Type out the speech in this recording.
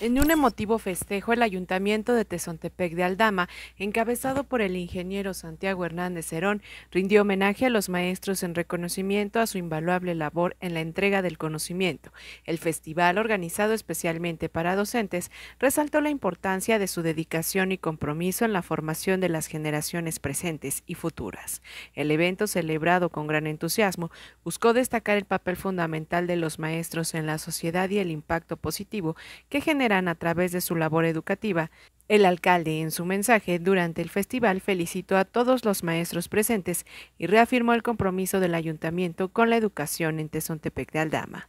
En un emotivo festejo, el Ayuntamiento de Tezontepec de Aldama, encabezado por el ingeniero Santiago Hernández Herón, rindió homenaje a los maestros en reconocimiento a su invaluable labor en la entrega del conocimiento. El festival, organizado especialmente para docentes, resaltó la importancia de su dedicación y compromiso en la formación de las generaciones presentes y futuras. El evento, celebrado con gran entusiasmo, buscó destacar el papel fundamental de los maestros en la sociedad y el impacto positivo que genera a través de su labor educativa. El alcalde, en su mensaje durante el festival, felicitó a todos los maestros presentes y reafirmó el compromiso del ayuntamiento con la educación en Tezontepec de Aldama.